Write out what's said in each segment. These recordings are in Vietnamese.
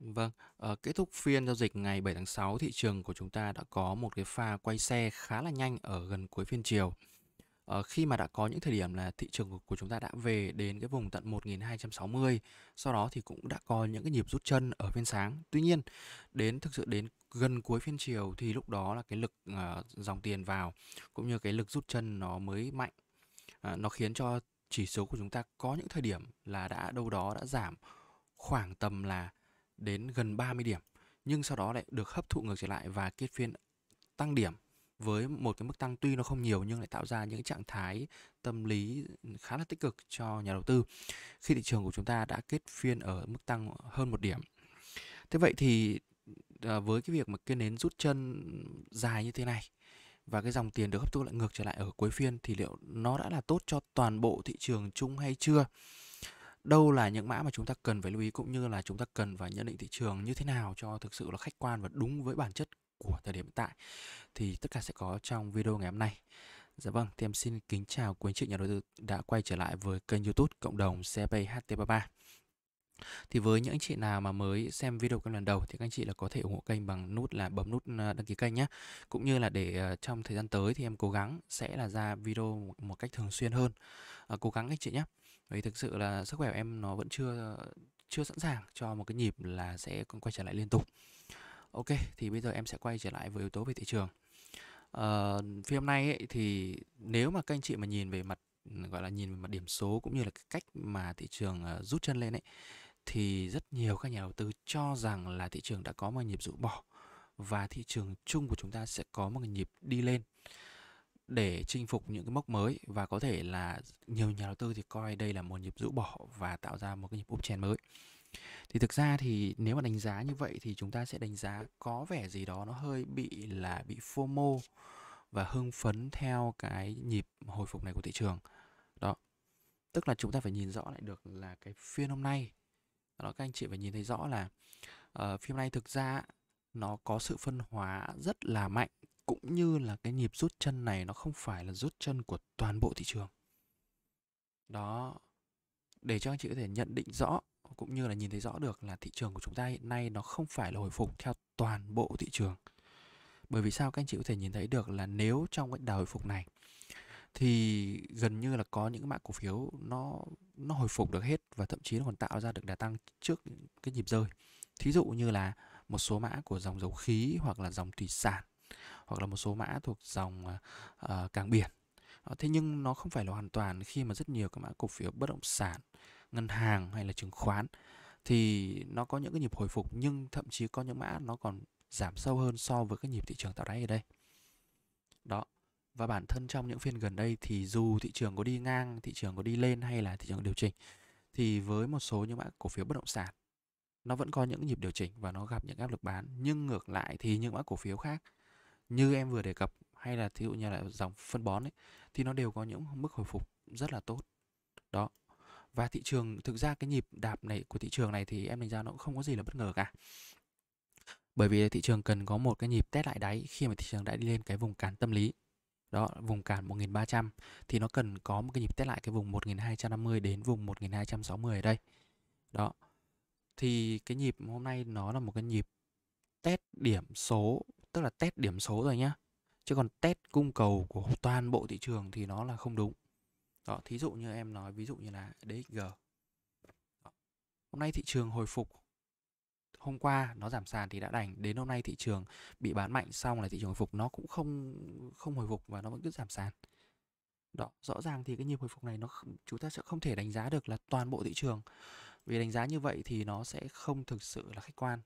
Vâng, ờ, kết thúc phiên giao dịch ngày 7 tháng 6, thị trường của chúng ta đã có một cái pha quay xe khá là nhanh ở gần cuối phiên chiều. Ờ, khi mà đã có những thời điểm là thị trường của chúng ta đã về đến cái vùng tận 1260, sau đó thì cũng đã có những cái nhịp rút chân ở phiên sáng. Tuy nhiên, đến thực sự đến gần cuối phiên chiều thì lúc đó là cái lực uh, dòng tiền vào cũng như cái lực rút chân nó mới mạnh. À, nó khiến cho chỉ số của chúng ta có những thời điểm là đã đâu đó đã giảm khoảng tầm là đến gần 30 điểm nhưng sau đó lại được hấp thụ ngược trở lại và kết phiên tăng điểm với một cái mức tăng tuy nó không nhiều nhưng lại tạo ra những trạng thái tâm lý khá là tích cực cho nhà đầu tư khi thị trường của chúng ta đã kết phiên ở mức tăng hơn một điểm. Thế vậy thì à, với cái việc mà cái nến rút chân dài như thế này và cái dòng tiền được hấp thu lại ngược trở lại ở cuối phiên thì liệu nó đã là tốt cho toàn bộ thị trường chung hay chưa? đâu là những mã mà chúng ta cần phải lưu ý cũng như là chúng ta cần phải nhận định thị trường như thế nào cho thực sự là khách quan và đúng với bản chất của thời điểm hiện tại thì tất cả sẽ có trong video ngày hôm nay. Dạ vâng, thì em xin kính chào quý anh chị nhà đầu tư đã quay trở lại với kênh YouTube cộng đồng CP HT33. Thì với những anh chị nào mà mới xem video kênh lần đầu thì các anh chị là có thể ủng hộ kênh bằng nút là bấm nút à, đăng ký kênh nhé. Cũng như là để à, trong thời gian tới thì em cố gắng sẽ là ra video một cách thường xuyên hơn. À, cố gắng anh chị nhé. Vì thực sự là sức khỏe của em nó vẫn chưa chưa sẵn sàng cho một cái nhịp là sẽ quay trở lại liên tục. Ok, thì bây giờ em sẽ quay trở lại với yếu tố về thị trường. Uh, ờ, phim hôm nay ấy, thì nếu mà các anh chị mà nhìn về mặt gọi là nhìn về mặt điểm số cũng như là cái cách mà thị trường à, rút chân lên ấy thì rất nhiều các nhà đầu tư cho rằng là thị trường đã có một nhịp rũ bỏ và thị trường chung của chúng ta sẽ có một nhịp đi lên để chinh phục những cái mốc mới và có thể là nhiều nhà đầu tư thì coi đây là một nhịp rũ bỏ và tạo ra một cái nhịp uptrend mới. Thì thực ra thì nếu mà đánh giá như vậy thì chúng ta sẽ đánh giá có vẻ gì đó nó hơi bị là bị FOMO và hưng phấn theo cái nhịp hồi phục này của thị trường. Đó. Tức là chúng ta phải nhìn rõ lại được là cái phiên hôm nay đó các anh chị phải nhìn thấy rõ là uh, phim này thực ra nó có sự phân hóa rất là mạnh cũng như là cái nhịp rút chân này nó không phải là rút chân của toàn bộ thị trường đó để cho anh chị có thể nhận định rõ cũng như là nhìn thấy rõ được là thị trường của chúng ta hiện nay nó không phải là hồi phục theo toàn bộ thị trường bởi vì sao các anh chị có thể nhìn thấy được là nếu trong cái đà hồi phục này thì gần như là có những mã cổ phiếu nó nó hồi phục được hết và thậm chí nó còn tạo ra được đà tăng trước cái nhịp rơi thí dụ như là một số mã của dòng dầu khí hoặc là dòng thủy sản hoặc là một số mã thuộc dòng uh, ờ, cảng biển ờ, thế nhưng nó không phải là hoàn toàn khi mà rất nhiều các mã cổ phiếu bất động sản ngân hàng hay là chứng khoán thì nó có những cái nhịp hồi phục nhưng thậm chí có những mã nó còn giảm sâu hơn so với cái nhịp thị trường tạo đáy ở đây đó và bản thân trong những phiên gần đây thì dù thị trường có đi ngang, thị trường có đi lên hay là thị trường có điều chỉnh thì với một số những mã cổ phiếu bất động sản nó vẫn có những nhịp điều chỉnh và nó gặp những áp lực bán nhưng ngược lại thì những mã cổ phiếu khác như em vừa đề cập hay là thí dụ như là dòng phân bón ấy thì nó đều có những mức hồi phục rất là tốt đó và thị trường thực ra cái nhịp đạp này của thị trường này thì em đánh giá nó cũng không có gì là bất ngờ cả bởi vì thị trường cần có một cái nhịp test lại đáy khi mà thị trường đã đi lên cái vùng cản tâm lý đó vùng cản 1300 thì nó cần có một cái nhịp test lại cái vùng 1250 đến vùng 1260 ở đây đó thì cái nhịp hôm nay nó là một cái nhịp test điểm số tức là test điểm số rồi nhá chứ còn test cung cầu của toàn bộ thị trường thì nó là không đúng đó thí dụ như em nói ví dụ như là DXG đó. hôm nay thị trường hồi phục hôm qua nó giảm sàn thì đã đành đến hôm nay thị trường bị bán mạnh xong là thị trường hồi phục nó cũng không không hồi phục và nó vẫn cứ giảm sàn đó rõ ràng thì cái nhịp hồi phục này nó chúng ta sẽ không thể đánh giá được là toàn bộ thị trường vì đánh giá như vậy thì nó sẽ không thực sự là khách quan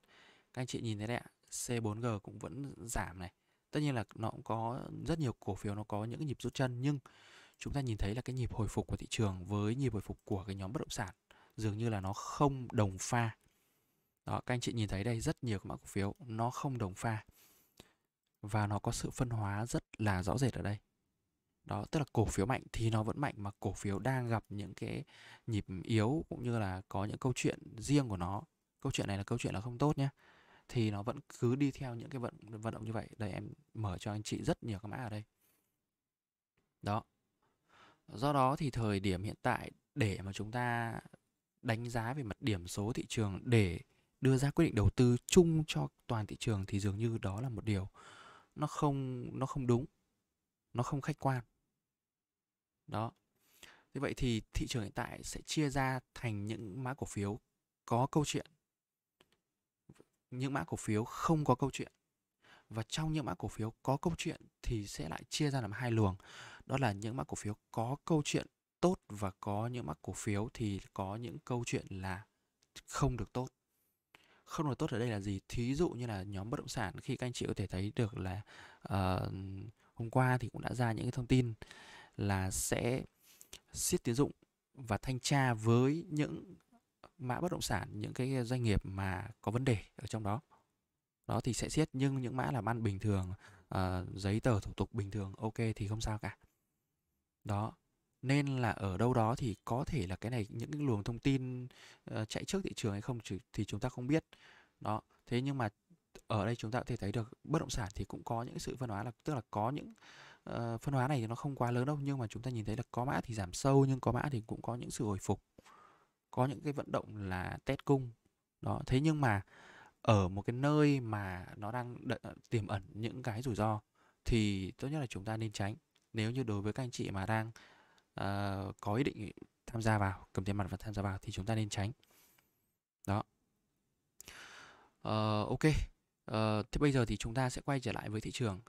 các anh chị nhìn thấy đấy ạ C4G cũng vẫn giảm này tất nhiên là nó cũng có rất nhiều cổ phiếu nó có những nhịp rút chân nhưng chúng ta nhìn thấy là cái nhịp hồi phục của thị trường với nhịp hồi phục của cái nhóm bất động sản dường như là nó không đồng pha đó, các anh chị nhìn thấy đây rất nhiều các mã cổ phiếu nó không đồng pha và nó có sự phân hóa rất là rõ rệt ở đây. Đó, tức là cổ phiếu mạnh thì nó vẫn mạnh mà cổ phiếu đang gặp những cái nhịp yếu cũng như là có những câu chuyện riêng của nó. Câu chuyện này là câu chuyện là không tốt nhé thì nó vẫn cứ đi theo những cái vận vận động như vậy. Đây em mở cho anh chị rất nhiều các mã ở đây. Đó. Do đó thì thời điểm hiện tại để mà chúng ta đánh giá về mặt điểm số thị trường để đưa ra quyết định đầu tư chung cho toàn thị trường thì dường như đó là một điều nó không nó không đúng nó không khách quan đó như vậy thì thị trường hiện tại sẽ chia ra thành những mã cổ phiếu có câu chuyện những mã cổ phiếu không có câu chuyện và trong những mã cổ phiếu có câu chuyện thì sẽ lại chia ra làm hai luồng đó là những mã cổ phiếu có câu chuyện tốt và có những mã cổ phiếu thì có những câu chuyện là không được tốt không được tốt ở đây là gì thí dụ như là nhóm bất động sản khi các anh chị có thể thấy được là uh, hôm qua thì cũng đã ra những cái thông tin là sẽ siết tín dụng và thanh tra với những mã bất động sản những cái doanh nghiệp mà có vấn đề ở trong đó đó thì sẽ siết nhưng những mã làm ăn bình thường uh, giấy tờ thủ tục bình thường ok thì không sao cả đó nên là ở đâu đó thì có thể là cái này những cái luồng thông tin uh, chạy trước thị trường hay không thì chúng ta không biết đó thế nhưng mà ở đây chúng ta có thể thấy được bất động sản thì cũng có những sự phân hóa là tức là có những uh, phân hóa này thì nó không quá lớn đâu nhưng mà chúng ta nhìn thấy là có mã thì giảm sâu nhưng có mã thì cũng có những sự hồi phục có những cái vận động là test cung đó thế nhưng mà ở một cái nơi mà nó đang đợi, ờ, tiềm ẩn những cái rủi ro thì tốt nhất là chúng ta nên tránh nếu như đối với các anh chị mà đang Ờ, có ý định tham gia vào cầm tiền mặt và tham gia vào thì chúng ta nên tránh đó uh, ok uh, thế bây giờ thì chúng ta sẽ quay trở lại với thị trường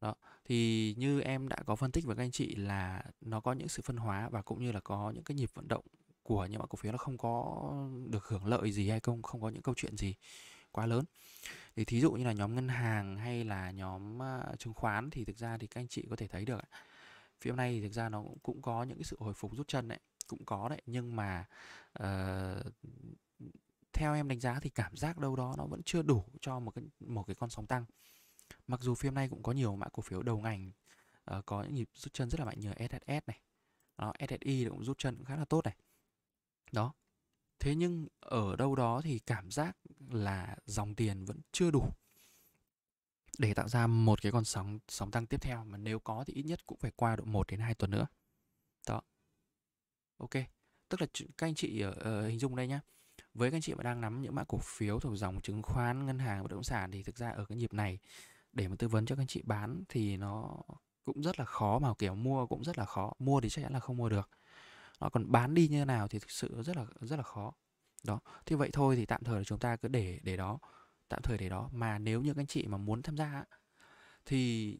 đó thì như em đã có phân tích với các anh chị là nó có những sự phân hóa và cũng như là có những cái nhịp vận động của những loại cổ phiếu nó không có được hưởng lợi gì hay không không có những câu chuyện gì quá lớn thì thí dụ như là nhóm ngân hàng hay là nhóm chứng khoán thì thực ra thì các anh chị có thể thấy được phim này thực ra nó cũng, cũng có những cái sự hồi phục rút chân đấy cũng có đấy nhưng mà uh, theo em đánh giá thì cảm giác đâu đó nó vẫn chưa đủ cho một cái một cái con sóng tăng mặc dù phim này cũng có nhiều mã cổ phiếu đầu ngành uh, có những nhịp rút chân rất là mạnh như SSS này đó, SSI cũng rút chân cũng khá là tốt này đó thế nhưng ở đâu đó thì cảm giác là dòng tiền vẫn chưa đủ để tạo ra một cái con sóng sóng tăng tiếp theo mà nếu có thì ít nhất cũng phải qua độ 1 đến 2 tuần nữa. Đó. Ok. Tức là các anh chị ở ờ, uh, ờ, hình dung đây nhá. Với các anh chị mà đang nắm những mã cổ phiếu thuộc dòng chứng khoán, ngân hàng, bất động sản thì thực ra ở cái nhịp này để mà tư vấn cho các anh chị bán thì nó cũng rất là khó mà kiểu mua cũng rất là khó. Mua thì chắc chắn là không mua được. Nó còn bán đi như thế nào thì thực sự rất là rất là khó. Đó. Thì vậy thôi thì tạm thời là chúng ta cứ để để đó tạm thời để đó mà nếu như các anh chị mà muốn tham gia thì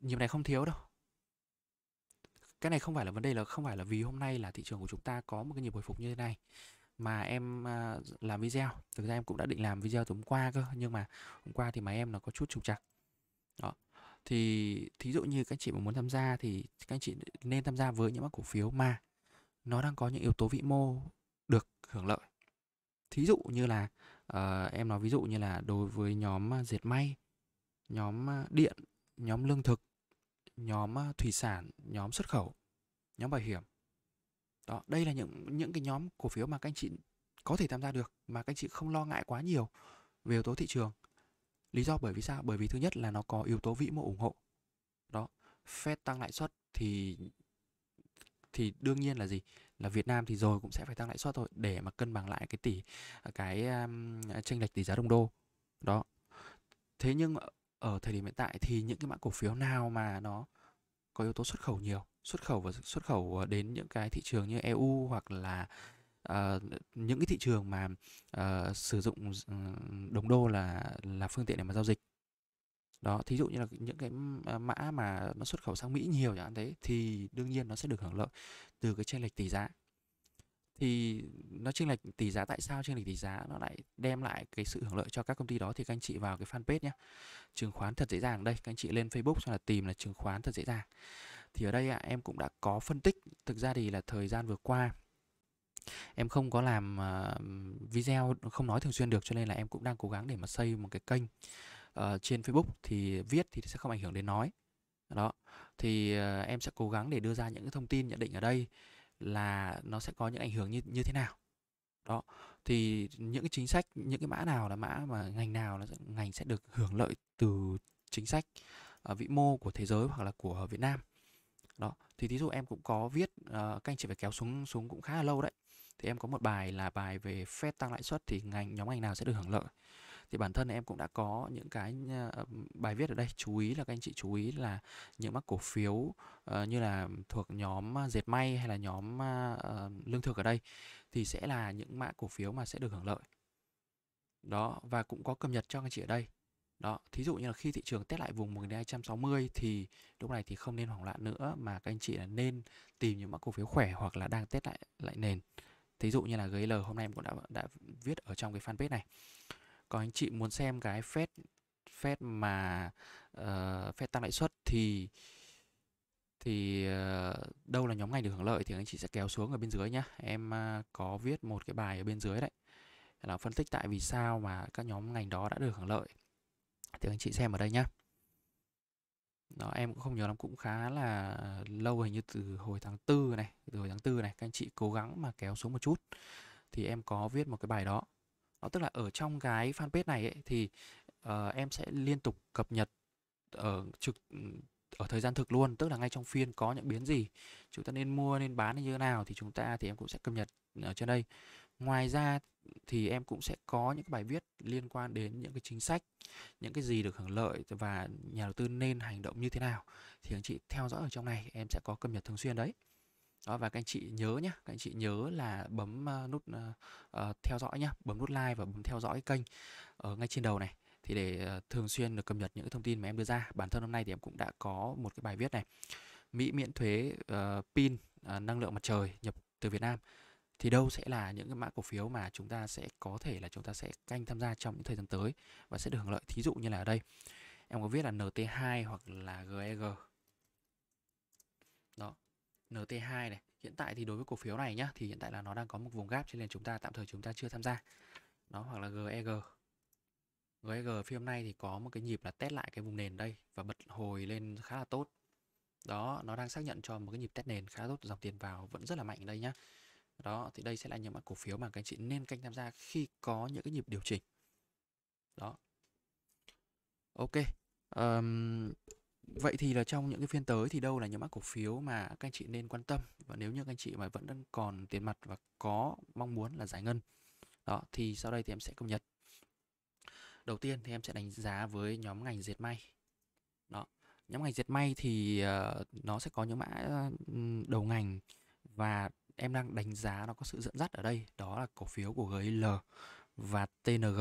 nhiều này không thiếu đâu cái này không phải là vấn đề là không phải là vì hôm nay là thị trường của chúng ta có một cái nhịp hồi phục như thế này mà em à, làm video thực ra em cũng đã định làm video từ hôm qua cơ nhưng mà hôm qua thì máy em nó có chút trục trặc đó thì thí dụ như các chị mà muốn tham gia thì các anh chị nên tham gia với những mã cổ phiếu mà nó đang có những yếu tố vĩ mô được hưởng lợi thí dụ như là à, em nói ví dụ như là đối với nhóm à, diệt may nhóm à, điện nhóm lương thực nhóm à, thủy sản nhóm xuất khẩu nhóm bảo hiểm đó đây là những những cái nhóm cổ phiếu mà các anh chị có thể tham gia được mà các anh chị không lo ngại quá nhiều về yếu tố thị trường lý do bởi vì sao bởi vì thứ nhất là nó có yếu tố vĩ mô ủng hộ đó fed tăng lãi suất thì thì đương nhiên là gì là Việt Nam thì rồi cũng sẽ phải tăng lãi suất thôi để mà cân bằng lại cái tỷ à, cái um, chênh lệch tỷ giá đồng đô đó thế nhưng ở thời điểm hiện tại thì những cái mã cổ phiếu nào mà nó có yếu tố xuất khẩu nhiều xuất khẩu và xuất khẩu ờ, đến những cái thị trường như EU hoặc là uh, những cái thị trường mà uh, sử dụng ừ, đồng đô là là phương tiện để mà giao dịch đó thí dụ như là những cái à, mã mà nó xuất khẩu sang Mỹ nhiều chẳng hạn thế thì đương nhiên nó sẽ được hưởng lợi từ cái chênh lệch tỷ giá thì nó chênh lệch tỷ giá tại sao chênh lệch tỷ giá nó lại đem lại cái sự hưởng lợi cho các công ty đó thì các anh chị vào cái fanpage nhé chứng khoán thật dễ dàng đây các anh chị lên Facebook xong là tìm là chứng khoán thật dễ dàng thì ở đây à, em cũng đã có phân tích thực ra thì là thời gian vừa qua em không có làm à, video không nói thường xuyên được cho nên là em cũng đang cố gắng để mà xây một cái kênh Ờ, trên Facebook thì viết thì sẽ không ảnh hưởng đến nói đó thì uh, em sẽ cố gắng để đưa ra những cái thông tin nhận định ở đây là nó sẽ có những ảnh hưởng như như thế nào đó thì những cái chính sách những cái mã nào là mã mà ngành nào là ngành sẽ được hưởng lợi từ chính sách uh, vĩ mô của thế giới hoặc là của Việt Nam đó thì thí dụ em cũng có viết uh, anh chị phải kéo xuống xuống cũng khá là lâu đấy thì em có một bài là bài về phép tăng lãi suất thì ngành nhóm ngành nào sẽ được hưởng lợi thì bản thân em cũng đã có những cái ờ, bài viết ở đây chú ý là các anh chị chú ý là những mắc cổ phiếu ờ, như là thuộc nhóm dệt may hay là nhóm ờ, lương thực ở đây thì sẽ là những mã cổ phiếu mà sẽ được hưởng lợi đó và cũng có cập nhật cho anh chị ở đây đó thí dụ như là khi thị trường test lại vùng 1260 thì lúc này thì không nên hoảng loạn nữa mà các anh chị là nên tìm những mã cổ phiếu khỏe hoặc là đang test lại lại nền thí dụ như là GL hôm nay em cũng đã đã viết ở trong cái fanpage này còn anh chị muốn xem cái Fed Fed mà uh, Fed tăng lãi suất thì thì uh, đâu là nhóm ngành được hưởng lợi thì anh chị sẽ kéo xuống ở bên dưới nhá em uh, có viết một cái bài ở bên dưới đấy là phân tích tại vì sao mà các nhóm ngành đó đã được hưởng lợi thì anh chị xem ở đây nhá đó, em cũng không nhớ lắm cũng khá là lâu hình như từ hồi tháng tư này từ hồi tháng tư này các anh chị cố gắng mà kéo xuống một chút thì em có viết một cái bài đó nó ờ, tức là ở trong cái fanpage này ấy, thì uh, em sẽ liên tục cập nhật ở ờ, trực ở thời gian thực luôn tức là ngay trong phiên có những biến gì chúng ta nên mua nên bán như thế nào thì chúng ta thì em cũng sẽ cập nhật ở trên đây ngoài ra thì em cũng sẽ có những bài viết liên quan đến những cái chính sách những cái gì được hưởng lợi và nhà đầu tư nên hành động như thế nào thì anh chị theo dõi ở trong này em sẽ có cập nhật thường xuyên đấy đó và các anh chị nhớ nhé các anh chị nhớ là bấm ờ, nút uh, theo dõi nhé bấm nút like và bấm theo dõi kênh ở ngay trên đầu này thì để thường xuyên được cập nhật những thông tin mà em đưa ra bản thân hôm nay thì em cũng đã có một cái bài viết này mỹ miễn thuế uh, pin uh, năng lượng mặt trời nhập từ việt nam thì đâu sẽ là những cái mã cổ phiếu mà chúng ta sẽ có thể là chúng ta sẽ canh tham gia trong những thời gian tới và sẽ được hưởng lợi thí dụ như là ở đây em có viết là NT2 hoặc là GEG e đó NT2 này. Hiện tại thì đối với cổ phiếu này nhá thì hiện tại là nó đang có một vùng gap cho nên chúng ta tạm thời chúng ta chưa tham gia. Nó hoặc là GEG. GEG phiên hôm nay thì có một cái nhịp là test lại cái vùng nền đây và bật hồi lên khá là tốt. Đó, nó đang xác nhận cho một cái nhịp test nền khá tốt, dòng tiền vào vẫn rất là mạnh đây nhá. Đó, thì đây sẽ là những mã cổ phiếu mà các anh chị nên canh tham gia khi có những cái nhịp điều chỉnh. Đó. Ok. Um, Vậy thì là trong những cái phiên tới thì đâu là những mã cổ phiếu mà các anh chị nên quan tâm và nếu như các anh chị mà vẫn đang còn tiền mặt và có mong muốn là giải ngân đó thì sau đây thì em sẽ cập nhật đầu tiên thì em sẽ đánh giá với nhóm ngành diệt may đó nhóm ngành diệt may thì uh, nó sẽ có những mã ờ, đầu ngành và em đang đánh giá nó có sự dẫn dắt ở đây đó là cổ phiếu của GIL và TNG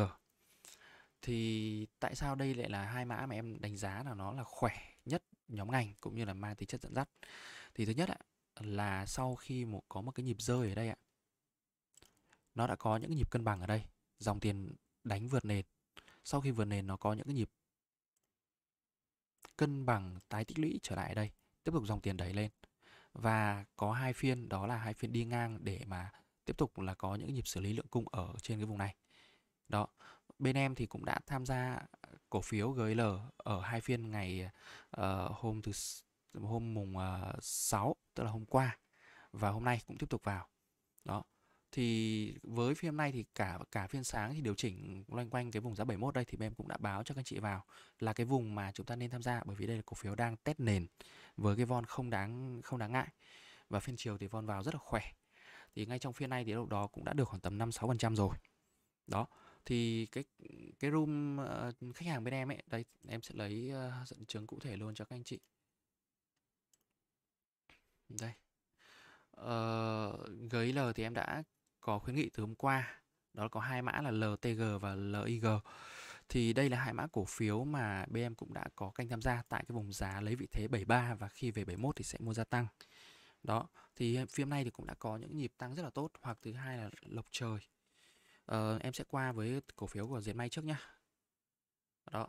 thì tại sao đây lại là hai mã mà em đánh giá là nó là khỏe nhóm ngành cũng như là mang tính chất dẫn dắt thì thứ nhất ạ là sau khi một có một cái nhịp rơi ở đây ạ nó đã có những nhịp cân bằng ở đây dòng tiền đánh vượt nền sau khi vượt nền nó có những cái nhịp cân bằng tái tích lũy trở lại ở đây tiếp tục dòng tiền đẩy lên và có hai phiên đó là hai phiên đi ngang để mà tiếp tục là có những nhịp xử lý lượng cung ở trên cái vùng này đó bên em thì cũng đã tham gia cổ phiếu GL ở hai phiên ngày uh, hôm thứ hôm mùng ờ, uh, 6 tức là hôm qua và hôm nay cũng tiếp tục vào. Đó. Thì với phiên hôm nay thì cả cả phiên sáng thì điều chỉnh loanh quanh cái vùng giá 71 đây thì bên em cũng đã báo cho các anh chị vào là cái vùng mà chúng ta nên tham gia bởi vì đây là cổ phiếu đang test nền với cái von không đáng không đáng ngại. Và phiên chiều thì von vào rất là khỏe. Thì ngay trong phiên này thì lúc đó cũng đã được khoảng tầm 5 6% rồi. Đó thì cái cái room uh, khách hàng bên em ấy đây em sẽ lấy uh, dẫn chứng cụ thể luôn cho các anh chị đây uh, ờ, gấy L thì em đã có khuyến nghị từ hôm qua đó có hai mã là LTG và LIG thì đây là hai mã cổ phiếu mà BM cũng đã có canh tham gia tại cái vùng giá lấy vị thế 73 và khi về 71 thì sẽ mua gia tăng đó thì phiên nay thì cũng đã có những nhịp tăng rất là tốt hoặc thứ hai là lộc trời Ờ, em sẽ qua với cổ phiếu của Diệt May trước nhá. Đó.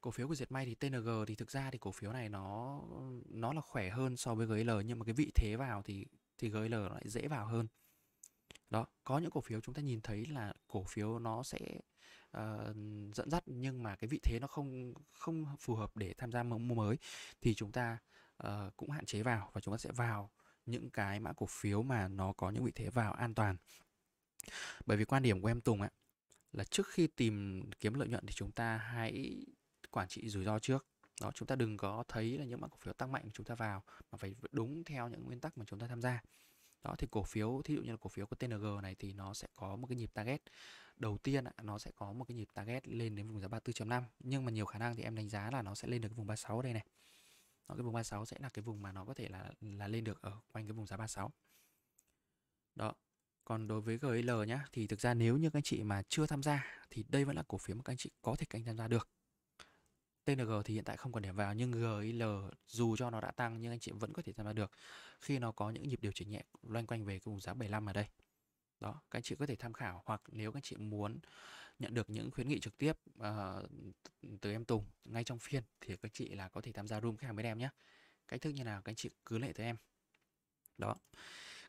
Cổ phiếu của Diệt May thì TNG thì thực ra thì cổ phiếu này nó nó là khỏe hơn so với GL nhưng mà cái vị thế vào thì thì GL nó lại dễ vào hơn. Đó, có những cổ phiếu chúng ta nhìn thấy là cổ phiếu nó sẽ uh, dẫn dắt nhưng mà cái vị thế nó không không phù hợp để tham gia mua mới thì chúng ta uh, cũng hạn chế vào và chúng ta sẽ vào những cái mã cổ phiếu mà nó có những vị thế vào an toàn bởi vì quan điểm của em tùng ấy, là trước khi tìm kiếm lợi nhuận thì chúng ta hãy quản trị rủi ro trước đó chúng ta đừng có thấy là những mã cổ phiếu tăng mạnh chúng ta vào mà phải đúng theo những nguyên tắc mà chúng ta tham gia đó thì cổ phiếu thí dụ như là cổ phiếu của TNG này thì nó sẽ có một cái nhịp target đầu tiên nó sẽ có một cái nhịp target lên đến vùng giá 34.5 nhưng mà nhiều khả năng thì em đánh giá là nó sẽ lên được cái vùng 36 đây này đó, cái vùng 36 sẽ là cái vùng mà nó có thể là là lên được ở quanh cái vùng giá 36 đó còn đối với GL nhá thì thực ra nếu như các anh chị mà chưa tham gia thì đây vẫn là cổ phiếu mà các anh chị có thể canh tham gia được. TNG thì hiện tại không còn điểm vào nhưng GL dù cho nó đã tăng nhưng anh chị vẫn có thể tham gia được khi nó có những nhịp điều chỉnh nhẹ loanh quanh về cái vùng giá 75 ở đây. Đó, các anh chị có thể tham khảo hoặc nếu các anh chị muốn nhận được những khuyến nghị trực tiếp uh, từ em Tùng ngay trong phiên thì các anh chị là có thể tham gia room khách hàng với em nhé. Cách thức như nào các anh chị cứ lệ tới em. Đó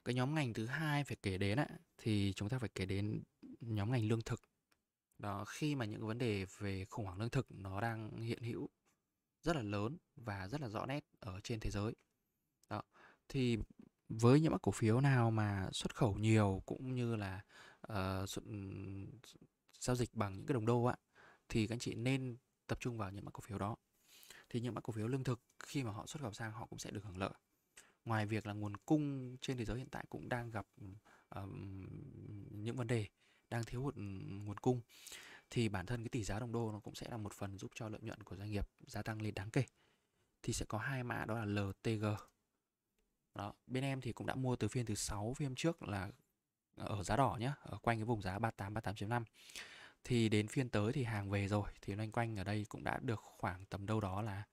cái nhóm ngành thứ hai phải kể đến ạ thì chúng ta phải kể đến nhóm ngành lương thực đó khi mà những vấn đề về khủng hoảng lương thực nó đang hiện hữu rất là lớn và rất là rõ nét ở trên thế giới đó thì với những cổ phiếu nào mà xuất khẩu nhiều cũng như là uh, xuất, giao dịch bằng những cái đồng đô ạ thì các anh chị nên tập trung vào những mã cổ phiếu đó thì những mã cổ phiếu lương thực khi mà họ xuất khẩu sang họ cũng sẽ được hưởng lợi ngoài việc là nguồn cung trên thế giới hiện tại cũng đang gặp uh, những vấn đề đang thiếu hụt nguồn cung thì bản thân cái tỷ giá đồng đô nó cũng sẽ là một phần giúp cho lợi nhuận của doanh nghiệp gia tăng lên đáng kể thì sẽ có hai mã đó là LTG đó bên em thì cũng đã mua từ phiên thứ 6 phiên trước là ở giá đỏ nhá ở quanh cái vùng giá 38 38.5 thì đến phiên tới thì hàng về rồi thì loanh quanh ở đây cũng đã được khoảng tầm đâu đó là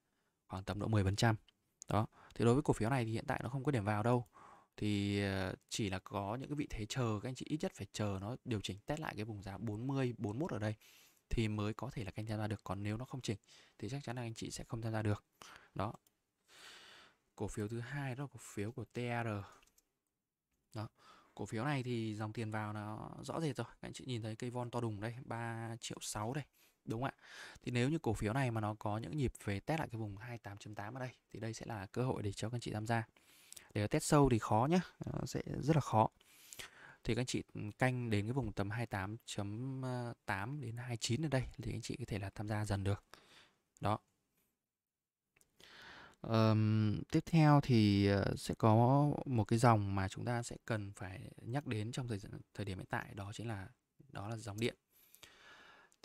khoảng tầm độ 10% đó thì đối với cổ phiếu này thì hiện tại nó không có điểm vào đâu thì ờ, chỉ là có những cái vị thế chờ các anh chị ít nhất phải chờ nó điều chỉnh test lại cái vùng giá 40 41 ở đây thì mới có thể là các anh tham gia được còn nếu nó không chỉnh thì chắc chắn là anh chị sẽ không tham gia được đó cổ phiếu thứ hai đó là cổ phiếu của TR đó cổ phiếu này thì dòng tiền vào nó rõ rệt rồi các anh chị nhìn thấy cây von to đùng đây 3 triệu 6 đây Đúng ạ. Thì nếu như cổ phiếu này mà nó có những nhịp về test lại cái vùng 28.8 ở đây thì đây sẽ là cơ hội để cho các anh chị tham gia. Để test sâu thì khó nhá, nó ờ, sẽ rất là khó. Thì các anh chị ừ, canh đến cái vùng tầm 28.8 đến 29 ở đây thì anh chị có thể là tham gia dần được. Đó. Um, tiếp theo thì ờ, sẽ có một cái dòng mà chúng ta sẽ cần phải nhắc đến trong thời thời điểm hiện tại đó chính là đó là dòng điện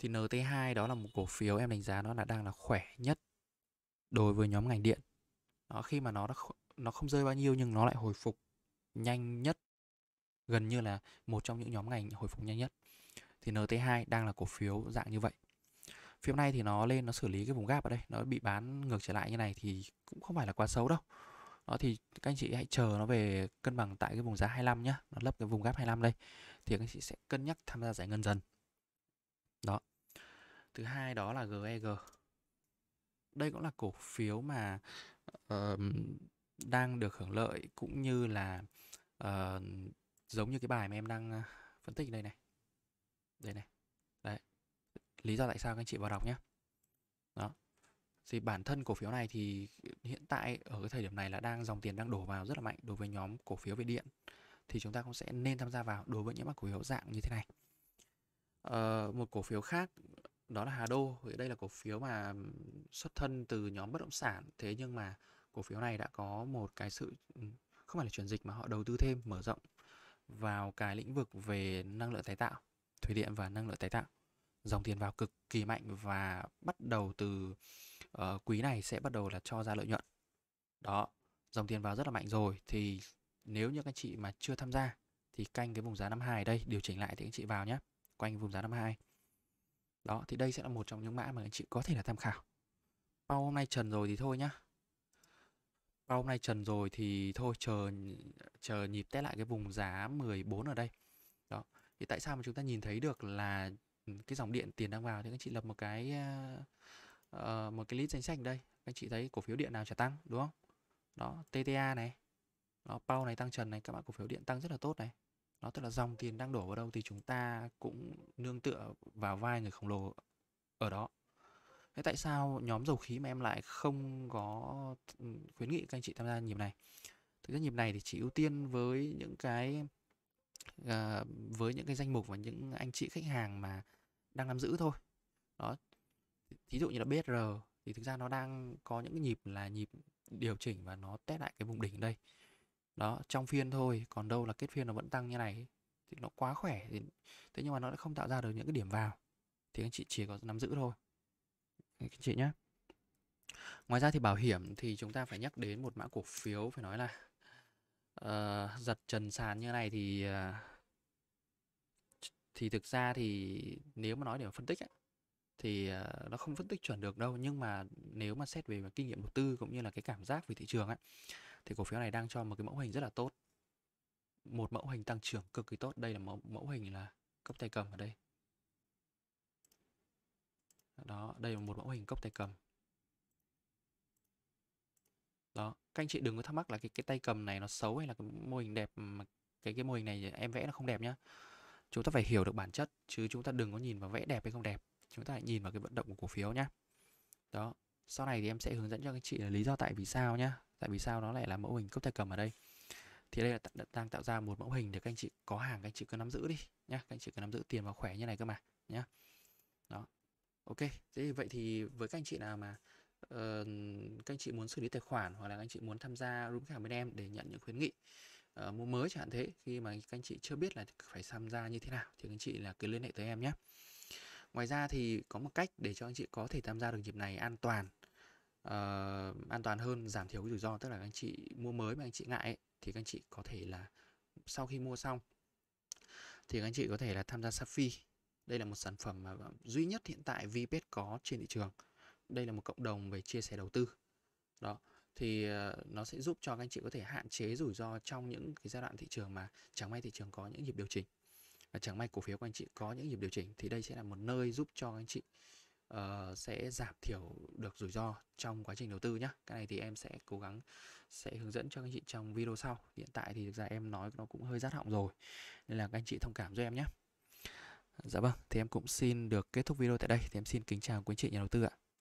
thì NT2 đó là một cổ phiếu em đánh giá nó là đang là khỏe nhất đối với nhóm ngành điện. Đó, khi mà nó nó không rơi bao nhiêu nhưng nó lại hồi phục nhanh nhất gần như là một trong những nhóm ngành hồi phục nhanh nhất. Thì NT2 đang là cổ phiếu dạng như vậy. Phiếu này thì nó lên nó xử lý cái vùng gap ở đây, nó bị bán ngược trở lại như này thì cũng không phải là quá xấu đâu. Đó thì các anh chị hãy chờ nó về cân bằng tại cái vùng giá 25 nhá, nó lấp cái vùng gap 25 đây thì các anh chị sẽ cân nhắc tham gia giải ngân dần. Đó thứ hai đó là GEG e đây cũng là cổ phiếu mà uh, đang được hưởng lợi cũng như là uh, giống như cái bài mà em đang ờ, phân tích đây này đây này đấy lý do tại sao các anh chị vào đọc nhé đó thì bản thân cổ phiếu này thì hiện tại ở cái thời điểm này là đang dòng tiền đang đổ vào rất là mạnh đối với nhóm cổ phiếu về điện thì chúng ta cũng sẽ nên tham gia vào đối với những mặt cổ phiếu dạng như thế này Uh, một cổ phiếu khác đó là Hà Đô thì đây là cổ phiếu mà xuất thân từ nhóm bất động sản thế nhưng mà cổ phiếu này đã có một cái sự ừ, không phải là chuyển dịch mà họ đầu tư thêm mở rộng vào cái lĩnh vực về năng lượng tái tạo thủy điện và năng lượng tái tạo dòng tiền vào cực kỳ mạnh và bắt đầu từ uh, quý này sẽ bắt đầu là cho ra lợi nhuận đó dòng tiền vào rất là mạnh rồi thì nếu như các chị mà chưa tham gia thì canh cái vùng giá năm hai đây điều chỉnh lại thì các chị vào nhé quanh vùng giá năm hai. Đó, thì đây sẽ là một trong những mã mà anh chị có thể là tham khảo. Bao hôm nay trần rồi thì thôi nhá. Bao hôm nay trần rồi thì thôi chờ chờ nhịp test lại cái vùng giá 14 ở đây. Đó. Thì tại sao mà chúng ta nhìn thấy được là cái dòng điện tiền đang vào thì anh chị lập một cái uh, một cái list danh sách đây. anh chị thấy cổ phiếu điện nào trả tăng đúng không? Đó, TTA này. Đó, bao này tăng trần này, các bạn cổ phiếu điện tăng rất là tốt này nó tức là dòng tiền đang đổ vào đâu thì chúng ta cũng nương tựa vào vai người khổng lồ ở đó thế tại sao nhóm dầu khí mà em lại không có khuyến nghị các anh chị tham gia nhịp này thực ra nhịp này thì chỉ ưu tiên với những cái uh, với những cái danh mục và những anh chị khách hàng mà đang nắm giữ thôi đó thí dụ như là BSR thì thực ra nó đang có những cái nhịp là nhịp điều chỉnh và nó test lại cái vùng đỉnh đây đó trong phiên thôi còn đâu là kết phiên nó vẫn tăng như này thì nó quá khỏe thì thế nhưng mà nó lại không tạo ra được những cái điểm vào thì anh chị chỉ có nắm giữ thôi anh chị nhé ngoài ra thì bảo hiểm thì chúng ta phải nhắc đến một mã cổ phiếu phải nói là uh, giật trần sàn như này thì uh, thì thực ra thì nếu mà nói để mà phân tích ấy, thì uh, nó không phân tích chuẩn được đâu nhưng mà nếu mà xét về kinh nghiệm đầu tư cũng như là cái cảm giác về thị trường ấy thì cổ phiếu này đang cho một cái mẫu hình rất là tốt một mẫu hình tăng trưởng cực kỳ tốt đây là mẫu mẫu hình là cốc tay cầm ở đây đó đây là một mẫu hình cốc tay cầm đó các anh chị đừng có thắc mắc là cái cái tay cầm này nó xấu hay là cái mô hình đẹp mà cái cái mô hình này em vẽ nó không đẹp nhá chúng ta phải hiểu được bản chất chứ chúng ta đừng có nhìn vào vẽ đẹp hay không đẹp chúng ta hãy nhìn vào cái vận động của cổ phiếu nhá đó sau này thì em sẽ hướng dẫn cho các chị là lý do tại vì sao nhá tại vì sao nó lại là mẫu hình cốc tay cầm ở đây thì đây là đang tạo ra một mẫu hình để các anh chị có hàng các anh chị cứ nắm giữ đi nhá các anh chị cứ nắm giữ tiền và khỏe như này cơ mà nhá đó ok thế vậy thì với các anh chị nào mà uh, các anh chị muốn xử lý tài khoản hoặc là các anh chị muốn tham gia room khách hàng bên em để nhận những khuyến nghị uh, mua mới chẳng hạn thế khi mà các anh chị chưa biết là phải tham gia như thế nào thì các anh chị là cứ liên hệ tới em nhé ngoài ra thì có một cách để cho anh chị có thể tham gia được nhịp này an toàn uh, an toàn hơn giảm thiểu cái rủi ro tức là anh chị mua mới mà anh chị ngại ấy, thì anh chị có thể là sau khi mua xong thì anh chị có thể là tham gia Safi đây là một sản phẩm mà duy nhất hiện tại VPS có trên thị trường đây là một cộng đồng về chia sẻ đầu tư đó thì ờ, nó sẽ giúp cho các anh chị có thể hạn chế rủi ro trong những cái giai đoạn thị trường mà chẳng may thị trường có những nhịp điều chỉnh và chẳng may cổ phiếu của anh chị có những nhịp điều chỉnh thì đây sẽ là một nơi giúp cho anh chị uh, sẽ giảm thiểu được rủi ro trong quá trình đầu tư nhé cái này thì em sẽ cố gắng sẽ hướng dẫn cho anh chị trong video sau hiện tại thì thực ra em nói nó cũng hơi rát họng rồi nên là các anh chị thông cảm cho em nhé dạ vâng thì em cũng xin được kết thúc video tại đây thì em xin kính chào quý anh chị nhà đầu tư ạ